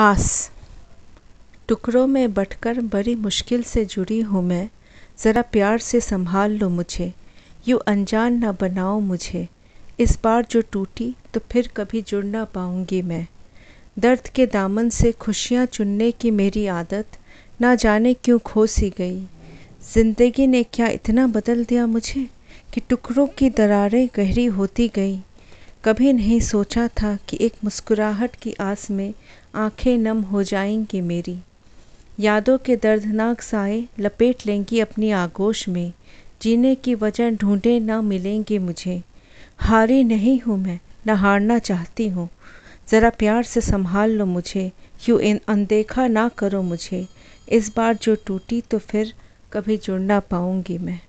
आस टुकड़ों में बटकर बड़ी मुश्किल से जुड़ी हूँ मैं ज़रा प्यार से संभाल लो मुझे यूँ अनजान ना बनाओ मुझे इस बार जो टूटी तो फिर कभी जुड़ ना पाऊँगी मैं दर्द के दामन से खुशियाँ चुनने की मेरी आदत ना जाने क्यों खो सी गई ज़िंदगी ने क्या इतना बदल दिया मुझे कि टुकड़ों की दरारें गहरी होती गई कभी नहीं सोचा था कि एक मुस्कुराहट की आस में आंखें नम हो जाएंगी मेरी यादों के दर्दनाक साए लपेट लेंगी अपनी आगोश में जीने की वजह ढूंढे ना मिलेंगे मुझे हारी नहीं हूँ मैं न हारना चाहती हूँ ज़रा प्यार से संभाल लो मुझे यूँ इन अनदेखा ना करो मुझे इस बार जो टूटी तो फिर कभी जुड़ ना पाऊँगी मैं